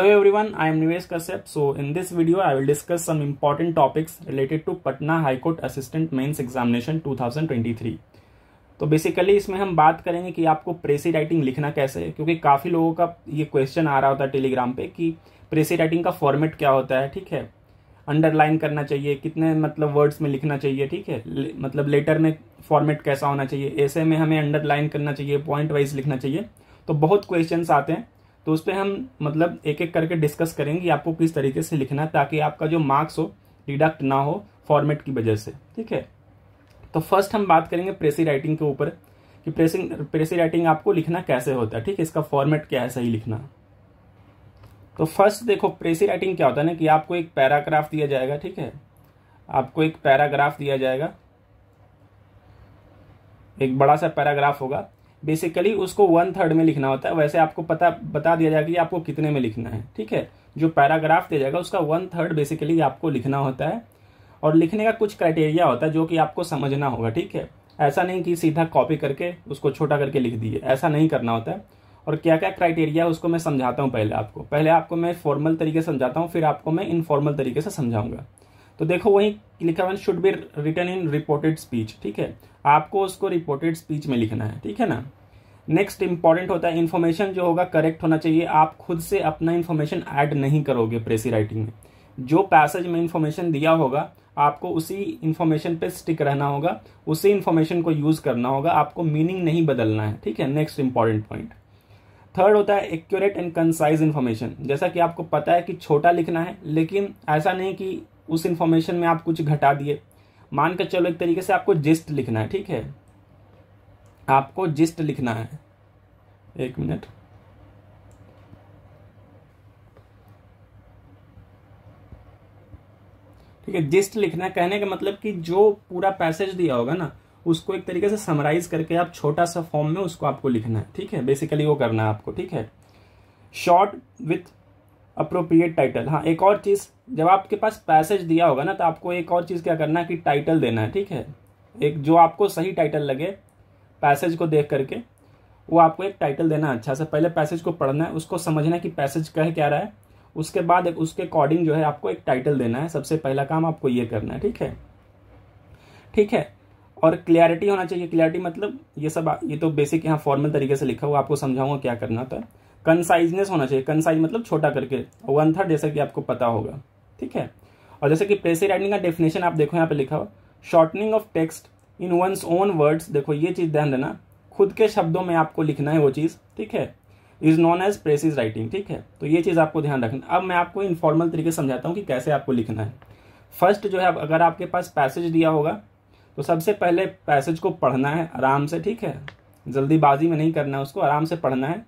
Hello everyone, I am Nivesh Kashyap. So in this video, I will discuss some important topics related to Patna High Court Assistant Mains Examination 2023. तो basically इसमें हम बात करेंगे कि आपको प्रेसी writing लिखना कैसे है क्योंकि काफ़ी लोगों का ये क्वेश्चन आ रहा होता है टेलीग्राम पे कि प्रेसी राइटिंग का फॉर्मेट क्या होता है ठीक है अंडरलाइन करना चाहिए कितने मतलब वर्ड्स में लिखना चाहिए ठीक है मतलब लेटर में फॉर्मेट कैसा होना चाहिए ऐसे में हमें अंडरलाइन करना चाहिए पॉइंट वाइज लिखना चाहिए तो बहुत क्वेश्चन आते हैं तो उस पर हम मतलब एक एक करके डिस्कस करेंगे आपको किस तरीके से लिखना है ताकि आपका जो मार्क्स हो डिडक्ट ना हो फॉर्मेट की वजह से ठीक है तो फर्स्ट हम बात करेंगे प्रेसी राइटिंग के ऊपर कि प्रेसिंग प्रेसी राइटिंग आपको लिखना कैसे होता है ठीक है इसका फॉर्मेट क्या है सही लिखना तो फर्स्ट देखो प्रेसी राइटिंग क्या होता है ना कि आपको एक पैराग्राफ दिया जाएगा ठीक है आपको एक पैराग्राफ दिया जाएगा एक बड़ा सा पैराग्राफ होगा बेसिकली उसको वन थर्ड में लिखना होता है वैसे आपको पता बता दिया जाएगा कि आपको कितने में लिखना है ठीक है जो पैराग्राफ दिया जाएगा उसका वन थर्ड बेसिकली आपको लिखना होता है और लिखने का कुछ क्राइटेरिया होता है जो कि आपको समझना होगा ठीक है ऐसा नहीं कि सीधा कॉपी करके उसको छोटा करके लिख दिए ऐसा नहीं करना होता है और क्या क्या क्राइटेरिया है उसको मैं समझाता हूँ पहले आपको पहले आपको मैं फॉर्मल तरीके से समझाता हूँ फिर आपको मैं इनफॉर्मल तरीके से समझाऊंगा तो देखो वही लिखा one should be return in reported speech ठीक है आपको उसको रिपोर्टेड स्पीच में लिखना है ठीक है ना नेक्स्ट इंपॉर्टेंट होता है इन्फॉर्मेशन जो होगा करेक्ट होना चाहिए आप खुद से अपना इन्फॉर्मेशन ऐड नहीं करोगे प्रेसी राइटिंग में जो पैसेज में इन्फॉर्मेशन दिया होगा आपको उसी इन्फॉर्मेशन पे स्टिक रहना होगा उसी इन्फॉर्मेशन को यूज़ करना होगा आपको मीनिंग नहीं बदलना है ठीक है नेक्स्ट इंपॉर्टेंट पॉइंट थर्ड होता है एक्यूरेट एंड कंसाइज इन्फॉर्मेशन जैसा कि आपको पता है कि छोटा लिखना है लेकिन ऐसा नहीं कि उस इन्फॉर्मेशन में आप कुछ घटा दिए मान के चलो एक तरीके से आपको जिस्ट लिखना है ठीक है आपको जिस्ट लिखना है एक मिनट ठीक है जिस्ट लिखना कहने का मतलब कि जो पूरा पैसेज दिया होगा ना उसको एक तरीके से समराइज करके आप छोटा सा फॉर्म में उसको आपको लिखना है ठीक है बेसिकली वो करना है आपको ठीक है शॉर्ट विथ अप्रोप्रिएट टाइटल हाँ एक और चीज़ जब आपके पास पैसेज दिया होगा ना तो आपको एक और चीज़ क्या करना है कि टाइटल देना है ठीक है एक जो आपको सही टाइटल लगे पैसेज को देख करके वो आपको एक टाइटल देना अच्छा से पहले पैसेज को पढ़ना है उसको समझना है कि पैसेज कह क्या रहा है उसके बाद एक उसके अकॉर्डिंग जो है आपको एक टाइटल देना है सबसे पहला काम आपको ये करना है ठीक है ठीक है और क्लियरिटी होना चाहिए क्लियरिटी मतलब ये सब ये तो बेसिक यहाँ फॉर्मल तरीके से लिखा हुआ आपको समझाऊंगा क्या करना होता है कंसाइजनेस होना चाहिए कंसाइज मतलब छोटा करके वन थर्ड जैसा कि आपको पता होगा ठीक है और जैसे कि प्रेसी राइटिंग का डेफिनेशन आप देखो यहाँ पे लिखा हुआ shortening of text in one's own words देखो ये चीज़ ध्यान देना खुद के शब्दों में आपको लिखना है वो चीज़ ठीक है is known as precis writing ठीक है तो ये चीज़ आपको ध्यान रखना अब मैं आपको इनफॉर्मल तरीके समझाता हूँ कि कैसे आपको लिखना है फर्स्ट जो है अगर आपके पास पैसेज दिया होगा तो सबसे पहले पैसेज को पढ़ना है आराम से ठीक है जल्दीबाजी में नहीं करना है उसको आराम से पढ़ना है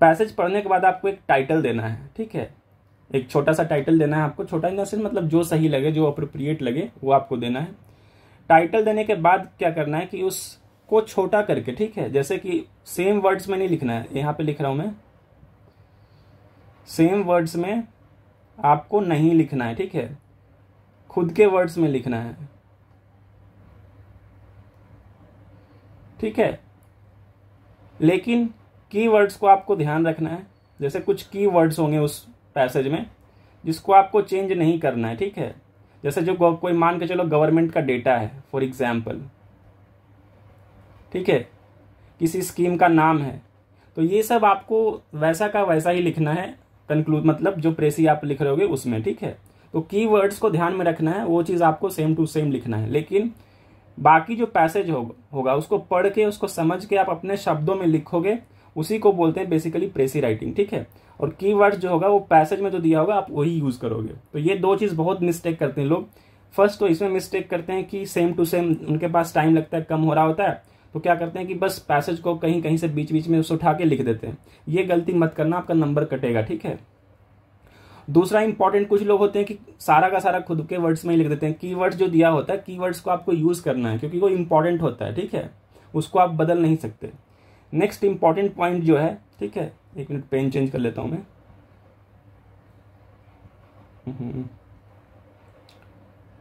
पैसेज पढ़ने के बाद आपको एक टाइटल देना है ठीक है एक छोटा सा टाइटल देना है आपको छोटा इन मतलब जो सही लगे जो अप्रोप्रिएट लगे वो आपको देना है टाइटल देने के बाद क्या करना है कि उसको छोटा करके ठीक है जैसे कि सेम वर्ड्स में नहीं लिखना है यहाँ पे लिख रहा हूं मैं सेम वर्ड्स में आपको नहीं लिखना है ठीक है खुद के वर्ड्स में लिखना है ठीक है लेकिन कीवर्ड्स को आपको ध्यान रखना है जैसे कुछ कीवर्ड्स होंगे उस पैसेज में जिसको आपको चेंज नहीं करना है ठीक है जैसे जो कोई मान के चलो गवर्नमेंट का डेटा है फॉर एग्जाम्पल ठीक है किसी स्कीम का नाम है तो ये सब आपको वैसा का वैसा ही लिखना है कंक्लूड मतलब जो प्रेसी आप लिख रहे होगे उसमें ठीक है तो कीवर्ड्स को ध्यान में रखना है वो चीज़ आपको सेम टू सेम लिखना है लेकिन बाकी जो पैसेज होगा उसको पढ़ के उसको समझ के आप अपने शब्दों में लिखोगे उसी को बोलते हैं बेसिकली प्रेसी राइटिंग ठीक है और की जो होगा वो पैसेज में जो दिया होगा आप वही यूज करोगे तो ये दो चीज बहुत मिस्टेक करते हैं लोग फर्स्ट तो इसमें मिस्टेक करते हैं कि सेम टू सेम उनके पास टाइम लगता है कम हो रहा होता है तो क्या करते हैं कि बस पैसेज को कहीं कहीं से बीच बीच में उसे उठा के लिख देते हैं ये गलती मत करना आपका नंबर कटेगा ठीक है दूसरा इंपॉर्टेंट कुछ लोग होते हैं कि सारा का सारा खुद के वर्ड्स में ही लिख देते हैं की जो दिया होता है की को आपको यूज करना है क्योंकि वो इंपॉर्टेंट होता है ठीक है उसको आप बदल नहीं सकते नेक्स्ट इंपॉर्टेंट पॉइंट जो है ठीक है एक मिनट पेन चेंज कर लेता हूं मैं हम्म।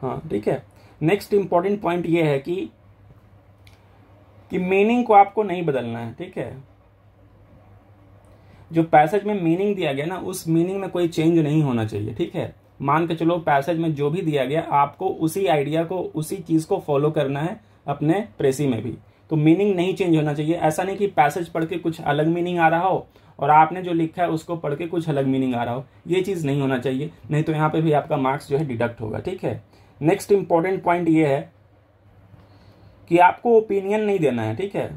हाँ ठीक है नेक्स्ट इंपॉर्टेंट पॉइंट ये है कि कि मीनिंग को आपको नहीं बदलना है ठीक है जो पैसेज में मीनिंग दिया गया ना उस मीनिंग में कोई चेंज नहीं होना चाहिए ठीक है मान के चलो पैसेज में जो भी दिया गया आपको उसी आइडिया को उसी चीज को फॉलो करना है अपने प्रेसी में भी तो मीनिंग नहीं चेंज होना चाहिए ऐसा नहीं कि पैसेज पढ़ के कुछ अलग मीनिंग आ रहा हो और आपने जो लिखा है उसको पढ़ के कुछ अलग मीनिंग आ रहा हो ये चीज़ नहीं होना चाहिए नहीं तो यहाँ पे भी आपका मार्क्स जो है डिडक्ट होगा ठीक है नेक्स्ट इंपॉर्टेंट पॉइंट ये है कि आपको ओपिनियन नहीं देना है ठीक है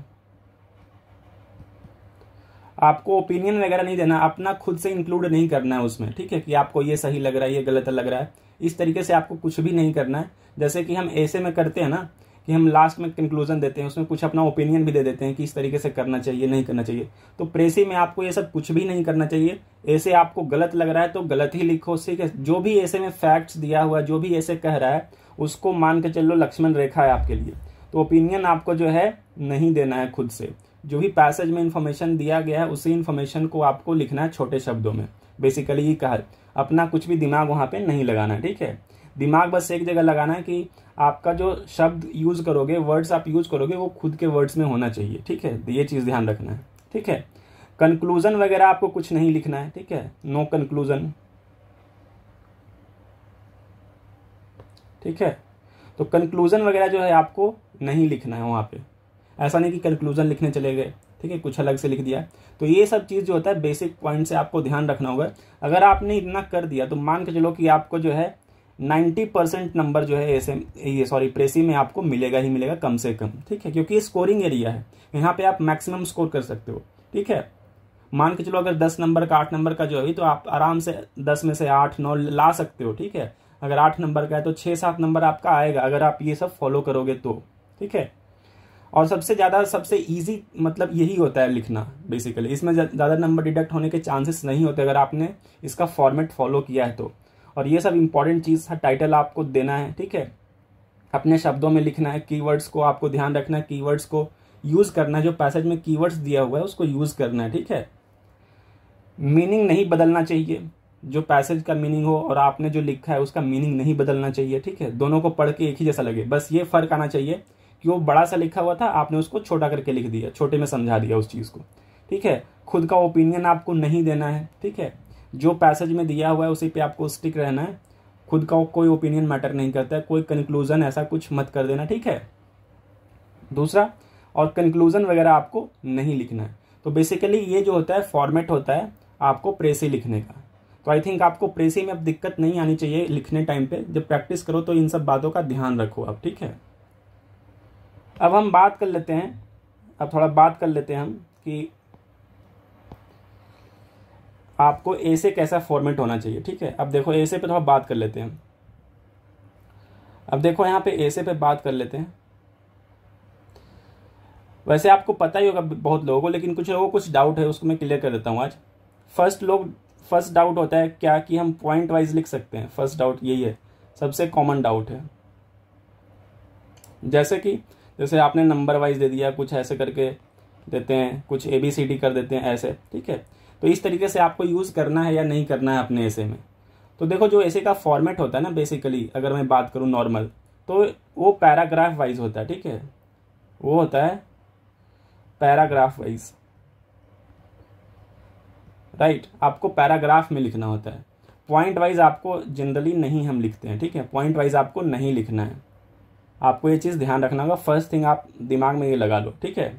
आपको ओपिनियन वगैरह नहीं देना अपना खुद से इंक्लूड नहीं करना है उसमें ठीक है कि आपको ये सही लग रहा है ये गलत लग रहा है इस तरीके से आपको कुछ भी नहीं करना है जैसे कि हम ऐसे में करते हैं ना कि हम लास्ट में कंक्लूजन देते हैं उसमें कुछ अपना ओपिनियन भी दे देते हैं कि इस तरीके से करना चाहिए नहीं करना चाहिए तो प्रेसी में आपको ये सब कुछ भी नहीं करना चाहिए ऐसे आपको गलत लग रहा है तो गलत ही लिखो ठीक है जो भी ऐसे में फैक्ट्स दिया हुआ जो भी ऐसे कह रहा है उसको मान के चलो लक्ष्मण रेखा है आपके लिए तो ओपिनियन आपको जो है नहीं देना है खुद से जो भी पैसेज में इन्फॉर्मेशन दिया गया है उसी इन्फॉर्मेशन को आपको लिखना है छोटे शब्दों में बेसिकली ये कहा अपना कुछ भी दिमाग वहाँ पे नहीं लगाना है ठीक है दिमाग बस एक जगह लगाना है कि आपका जो शब्द यूज़ करोगे वर्ड्स आप यूज़ करोगे वो खुद के वर्ड्स में होना चाहिए ठीक है ये चीज़ ध्यान रखना है ठीक है कंक्लूजन वगैरह आपको कुछ नहीं लिखना है ठीक है नो कंक्लूजन ठीक है तो कंक्लूजन वगैरह जो है आपको नहीं लिखना है वहां पे ऐसा नहीं कि कंक्लूजन लिखने चले गए ठीक है कुछ अलग से लिख दिया तो ये सब चीज़ जो होता है बेसिक पॉइंट से आपको ध्यान रखना होगा अगर आपने इतना कर दिया तो मान के चलो कि आपको जो है 90 परसेंट नंबर जो है ऐसे ये सॉरी प्रेसी में आपको मिलेगा ही मिलेगा कम से कम ठीक है क्योंकि ये स्कोरिंग एरिया है यहाँ पे आप मैक्सिमम स्कोर कर सकते हो ठीक है मान के चलो अगर दस नंबर का आठ नंबर का जो है तो आप आराम से दस में से आठ नौ ला सकते हो ठीक है अगर आठ नंबर का है तो छः सात नंबर आपका आएगा अगर आप ये सब फॉलो करोगे तो ठीक है और सबसे ज़्यादा सबसे इजी मतलब यही होता है लिखना बेसिकली इसमें ज़्यादा नंबर डिडक्ट होने के चांसेस नहीं होते अगर आपने इसका फॉर्मेट फॉलो किया है तो और ये सब इंपॉर्टेंट चीज़ टाइटल आपको देना है ठीक है अपने शब्दों में लिखना है कीवर्ड्स को आपको ध्यान रखना है कीवर्ड्स को यूज़ करना है जो पैसेज में कीवर्ड्स दिया हुआ है उसको यूज़ करना है ठीक है मीनिंग नहीं बदलना चाहिए जो पैसेज का मीनिंग हो और आपने जो लिखा है उसका मीनिंग नहीं बदलना चाहिए ठीक है दोनों को पढ़ के एक ही जैसा लगे बस ये फर्क आना चाहिए कि वो बड़ा सा लिखा हुआ था आपने उसको छोटा करके लिख दिया छोटे में समझा दिया उस चीज़ को ठीक है खुद का ओपिनियन आपको नहीं देना है ठीक है जो पैसेज में दिया हुआ है उसी पे आपको स्टिक रहना है खुद का कोई ओपिनियन मैटर नहीं करता है कोई कंक्लूजन ऐसा कुछ मत कर देना ठीक है दूसरा और कंक्लूजन वगैरह आपको नहीं लिखना है तो बेसिकली ये जो होता है फॉर्मेट होता है आपको प्रेसी लिखने का तो आई थिंक आपको प्रेसी में अब दिक्कत नहीं आनी चाहिए लिखने टाइम पे जब प्रैक्टिस करो तो इन सब बातों का ध्यान रखो आप ठीक है अब हम बात कर लेते हैं अब थोड़ा बात कर लेते हैं हम कि आपको ए से कैसा फॉर्मेट होना चाहिए ठीक है अब देखो ए से पे थोड़ा बात कर लेते हैं अब देखो यहाँ पे ए से पे बात कर लेते हैं वैसे आपको पता ही होगा बहुत लोगों को लेकिन कुछ लोगों को कुछ डाउट है उसको मैं क्लियर कर देता हूँ आज फर्स्ट लोग फर्स्ट डाउट होता है क्या कि हम पॉइंट वाइज लिख सकते हैं फर्स्ट डाउट यही है सबसे कॉमन डाउट है जैसे कि जैसे आपने नंबर वाइज दे दिया कुछ ऐसे करके देते हैं कुछ ए बी सी डी कर देते हैं ऐसे ठीक है तो इस तरीके से आपको यूज़ करना है या नहीं करना है अपने ऐसे में तो देखो जो ऐसे का फॉर्मेट होता है ना बेसिकली अगर मैं बात करूँ नॉर्मल तो वो पैराग्राफ वाइज होता है ठीक है वो होता है पैराग्राफ वाइज राइट आपको पैराग्राफ में लिखना होता है पॉइंट वाइज आपको जनरली नहीं हम लिखते हैं ठीक है पॉइंट वाइज आपको नहीं लिखना है आपको ये चीज़ ध्यान रखना होगा फर्स्ट थिंग आप दिमाग में ये लगा लो ठीक है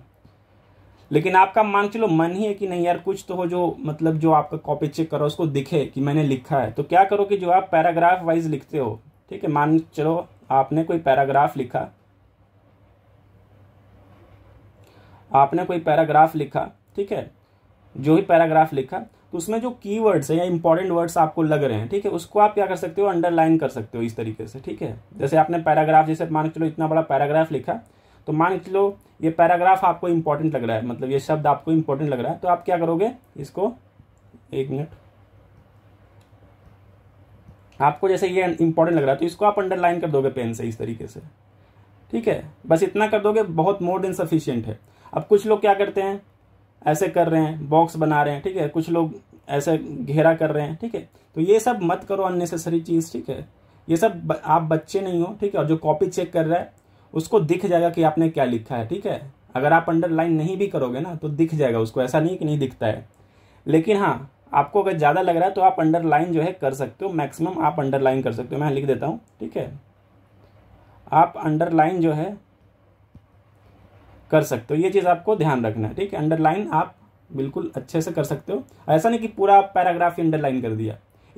लेकिन आपका मान चलो मन ही है कि नहीं यार कुछ तो हो जो मतलब जो आपका कॉपी चेक करो उसको दिखे कि मैंने लिखा है तो क्या करो कि जो आप पैराग्राफ वाइज लिखते हो ठीक है मान चलो आपने कोई पैराग्राफ लिखा आपने कोई पैराग्राफ लिखा ठीक है जो ही पैराग्राफ लिखा तो उसमें जो की वर्ड्स है या इंपॉर्टेंट वर्ड्स आपको लग रहे हैं ठीक है उसको आप क्या कर सकते हो अंडरलाइन कर सकते हो इस तरीके से ठीक है जैसे आपने पैराग्राफ जैसे मान चलो इतना बड़ा पैराग्राफ लिखा तो मान लो चलो ये पैराग्राफ आपको इंपॉर्टेंट लग रहा है मतलब ये शब्द आपको इंपॉर्टेंट लग रहा है तो आप क्या करोगे इसको एक मिनट आपको जैसे ये इंपॉर्टेंट लग रहा है तो इसको आप अंडरलाइन कर दोगे पेन से इस तरीके से ठीक है बस इतना कर दोगे बहुत मोर देन सफिशियंट है अब कुछ लोग क्या करते हैं ऐसे कर रहे हैं बॉक्स बना रहे हैं ठीक है कुछ लोग ऐसे घेरा कर रहे हैं ठीक है तो ये सब मत करो अननेसेसरी चीज़ ठीक है ये सब ब, आप बच्चे नहीं हो ठीक है और जो कॉपी चेक कर रहा है उसको दिख जाएगा कि आपने क्या लिखा है ठीक है अगर आप अंडरलाइन नहीं भी करोगे ना तो दिख जाएगा उसको ऐसा नहीं कि नहीं दिखता है लेकिन हाँ आपको अगर ज़्यादा लग रहा है तो आप अंडरलाइन जो है कर सकते हो मैक्सिमम आप अंडरलाइन कर सकते हो मैं लिख देता हूँ ठीक है आप अंडरलाइन जो है कर सकते हो ये चीज़ आपको ध्यान रखना है ठीक है अंडरलाइन आप बिल्कुल अच्छे से कर सकते हो ऐसा नहीं कि पूरा पैराग्राफ ही अंडरलाइन कर दिया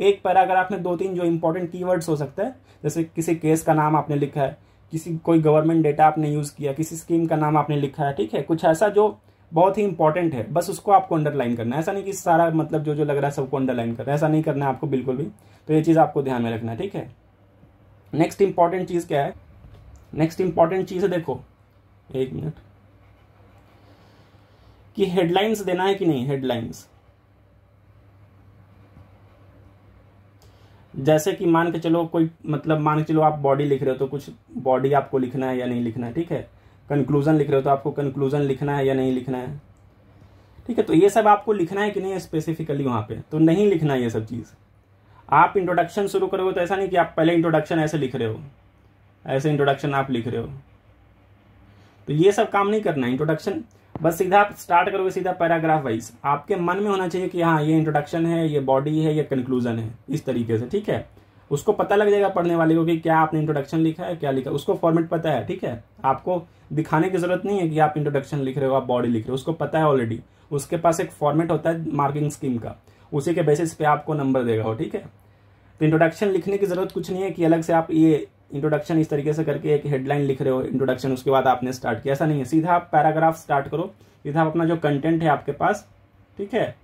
एक पैराग्राफ में दो तीन जो इंपॉर्टेंट कीवर्ड्स हो सकता है जैसे किसी केस का नाम आपने लिखा है किसी कोई गवर्नमेंट डेटा आपने यूज़ किया किसी स्कीम का नाम आपने लिखा है ठीक है कुछ ऐसा जो बहुत ही इंपॉर्टेंट है बस उसको आपको अंडरलाइन करना है ऐसा नहीं कि सारा मतलब जो जो लग रहा है सबको अंडरलाइन करना है ऐसा नहीं करना है आपको बिल्कुल भी तो ये चीज़ आपको ध्यान में रखना है ठीक है नेक्स्ट इंपॉर्टेंट चीज़ क्या है नेक्स्ट इंपॉर्टेंट चीज़ है देखो एक मिनट कि हेडलाइंस देना है कि नहीं हेडलाइंस जैसे कि मान के चलो कोई मतलब मान के चलो आप बॉडी लिख रहे हो तो कुछ बॉडी आपको लिखना है या नहीं लिखना है ठीक है कंक्लूजन लिख रहे हो तो आपको कंक्लूजन लिखना है या नहीं लिखना है ठीक है तो ये सब आपको लिखना है कि नहीं स्पेसिफिकली वहाँ पे तो नहीं लिखना है ये सब चीज़ आप इंट्रोडक्शन शुरू करोगे तो ऐसा नहीं कि आप पहले इंट्रोडक्शन ऐसे लिख रहे हो ऐसे इंट्रोडक्शन आप लिख रहे हो तो ये सब काम नहीं करना है इंट्रोडक्शन बस सीधा आप स्टार्ट करोगे सीधा पैराग्राफ वाइज आपके मन में होना चाहिए कि हाँ ये इंट्रोडक्शन है ये बॉडी है ये कंक्लूजन है इस तरीके से ठीक है उसको पता लग जाएगा पढ़ने वाले को कि क्या आपने इंट्रोडक्शन लिखा है क्या लिखा उसको फॉर्मेट पता है ठीक है आपको दिखाने की जरूरत नहीं है कि आप इंट्रोडक्शन लिख रहे हो आप बॉडी लिख रहे हो उसको पता है ऑलरेडी उसके पास एक फॉर्मेट होता है मार्किंग स्कीम का उसी के बेसिस पे आपको नंबर देगा हो ठीक है तो इंट्रोडक्शन लिखने की जरूरत कुछ नहीं है कि अलग से आप ये इंट्रोडक्शन इस तरीके से करके एक हेडलाइन लिख रहे हो इंट्रोडक्शन उसके बाद आपने स्टार्ट किया ऐसा नहीं है सीधा आप पैराग्राफ स्टार्ट करो सीधा आप अपना जो कंटेंट है आपके पास ठीक है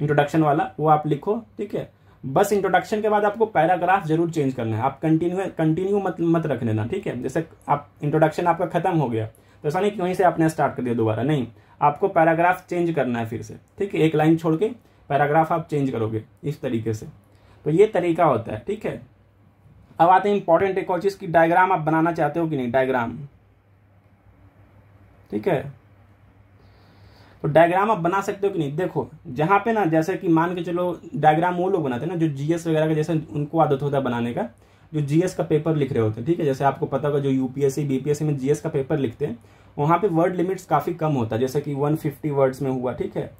इंट्रोडक्शन वाला वो आप लिखो ठीक है बस इंट्रोडक्शन के बाद आपको पैराग्राफ जरूर चेंज करना है आप कंटिन्यू कंटिन्यू मत मत रख लेना ठीक है जैसे आप इंट्रोडक्शन आपका खत्म हो गया तो ऐसा नहीं कि वहीं से आपने स्टार्ट कर दिया दोबारा नहीं आपको पैराग्राफ चेंज करना है फिर से ठीक है एक लाइन छोड़ के पैराग्राफ आप चेंज करोगे इस तरीके से तो ये तरीका होता है ठीक है अब आते हैं इंपॉर्टेंट एक और चीज़ की डायग्राम आप बनाना चाहते हो कि नहीं डायग्राम ठीक है तो डायग्राम आप बना सकते हो कि नहीं देखो जहां पे ना जैसे कि मान के चलो डायग्राम वो लोग बनाते हैं ना जो जीएस वगैरह का जैसे उनको आदत होता है बनाने का जो जीएस का पेपर लिख रहे होते हैं ठीक है जैसे आपको पता होगा जो यूपीएससी बीपीएससी में जीएस का पेपर लिखते हैं वहां पे वर्ड लिमिट्स काफ़ी कम होता है जैसे कि वन वर्ड्स में हुआ ठीक है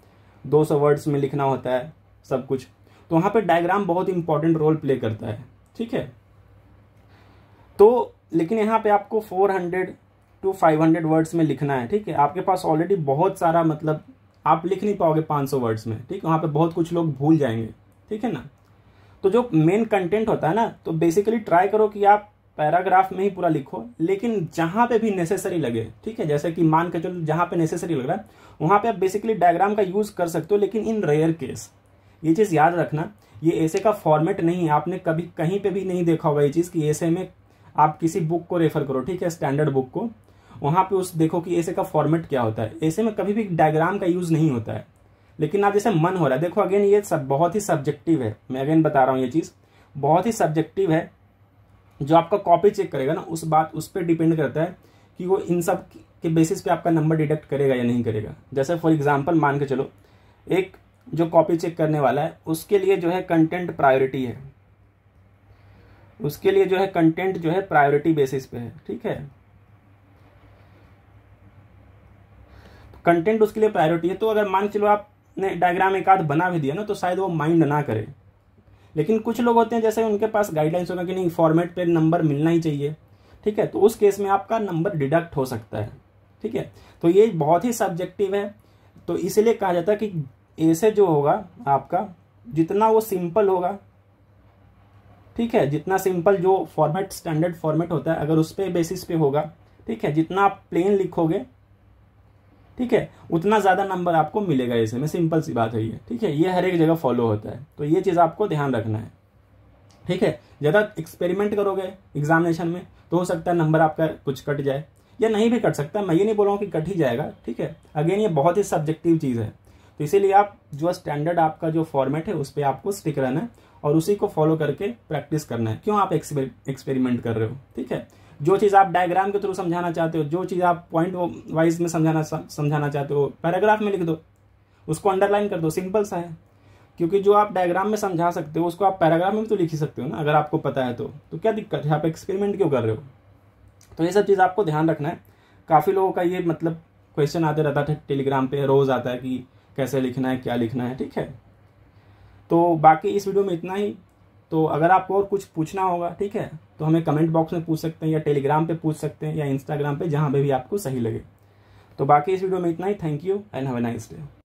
दो वर्ड्स में लिखना होता है सब कुछ तो वहां पर डायग्राम बहुत इंपॉर्टेंट रोल प्ले करता है ठीक है तो लेकिन यहाँ पे आपको 400 टू 500 वर्ड्स में लिखना है ठीक है आपके पास ऑलरेडी बहुत सारा मतलब आप लिख नहीं पाओगे 500 वर्ड्स में ठीक है वहाँ पे बहुत कुछ लोग भूल जाएंगे ठीक है ना तो जो मेन कंटेंट होता है ना तो बेसिकली ट्राई करो कि आप पैराग्राफ में ही पूरा लिखो लेकिन जहाँ पे भी नेसेसरी लगे ठीक है जैसे कि मान के चलो जहाँ पे नेसेसरी लग रहा है वहाँ पे आप बेसिकली डायग्राम का यूज़ कर सकते हो लेकिन इन रेयर केस ये चीज़ याद रखना ये ऐसे का फॉर्मेट नहीं है आपने कभी कहीं पे भी नहीं देखा होगा ये चीज़ कि ऐसे में आप किसी बुक को रेफर करो ठीक है स्टैंडर्ड बुक को वहाँ पे उस देखो कि ऐसे का फॉर्मेट क्या होता है ऐसे में कभी भी डायग्राम का यूज़ नहीं होता है लेकिन आप जैसे मन हो रहा है देखो अगेन ये सब बहुत ही सब्जेक्टिव है मैं अगेन बता रहा हूँ ये चीज़ बहुत ही सब्जेक्टिव है जो आपका कॉपी चेक करेगा ना उस बात उस पर डिपेंड करता है कि वो इन सब के बेसिस पे आपका नंबर डिडक्ट करेगा या नहीं करेगा जैसे फॉर एग्जाम्पल मान के चलो एक जो कॉपी चेक करने वाला है उसके लिए जो है कंटेंट प्रायोरिटी है उसके लिए जो है कंटेंट जो है प्रायोरिटी बेसिस पे है ठीक है कंटेंट उसके लिए प्रायोरिटी है तो अगर मान चलो आपने डायग्राम एक आध बना भी दिया ना तो शायद वो माइंड ना करे लेकिन कुछ लोग होते हैं जैसे उनके पास गाइडलाइंस होगा कि नहीं फॉर्मेट पे नंबर मिलना ही चाहिए ठीक है तो उस केस में आपका नंबर डिडक्ट हो सकता है ठीक है तो ये बहुत ही सब्जेक्टिव है तो इसलिए कहा जाता है कि ऐसे जो होगा आपका जितना वो सिंपल होगा ठीक है जितना सिंपल जो फॉर्मेट स्टैंडर्ड फॉर्मेट होता है अगर उस पर बेसिस पे होगा ठीक है जितना आप प्लेन लिखोगे ठीक है उतना ज़्यादा नंबर आपको मिलेगा इसे में सिंपल सी बात है ये ठीक है ये हर एक जगह फॉलो होता है तो ये चीज़ आपको ध्यान रखना है ठीक है ज़्यादा एक्सपेरिमेंट करोगे एग्जामिनेशन में तो हो सकता है नंबर आपका कुछ कट जाए या नहीं भी कट सकता मैं ये नहीं बोल रहा हूँ कि कट ही जाएगा ठीक है अगेन ये बहुत ही सब्जेक्टिव चीज़ है तो इसीलिए आप जो स्टैंडर्ड आपका जो फॉर्मेट है उस पर आपको स्टिक रहना है और उसी को फॉलो करके प्रैक्टिस करना है क्यों आप एक्सपेरिमेंट कर रहे हो ठीक है जो चीज़ आप डायग्राम के थ्रू समझाना चाहते हो जो चीज़ आप पॉइंट वाइज में समझाना समझाना चाहते हो पैराग्राफ में लिख दो उसको अंडरलाइन कर दो सिंपल सा है क्योंकि जो आप डायग्राम में समझा सकते हो उसको आप पैराग्राफ में भी तो लिख ही सकते हो ना अगर आपको पता है तो तो क्या दिक्कत है आप एक्सपेरिमेंट क्यों कर रहे हो तो ये सब चीज़ आपको ध्यान रखना है काफ़ी लोगों का ये मतलब क्वेश्चन आते रहता था टेलीग्राम पे रोज़ आता है कि कैसे लिखना है क्या लिखना है ठीक है तो बाकी इस वीडियो में इतना ही तो अगर आपको और कुछ पूछना होगा ठीक है तो हमें कमेंट बॉक्स में पूछ सकते हैं या टेलीग्राम पे पूछ सकते हैं या इंस्टाग्राम पे जहाँ पे भी आपको सही लगे तो बाकी इस वीडियो में इतना ही thank you and have a nice day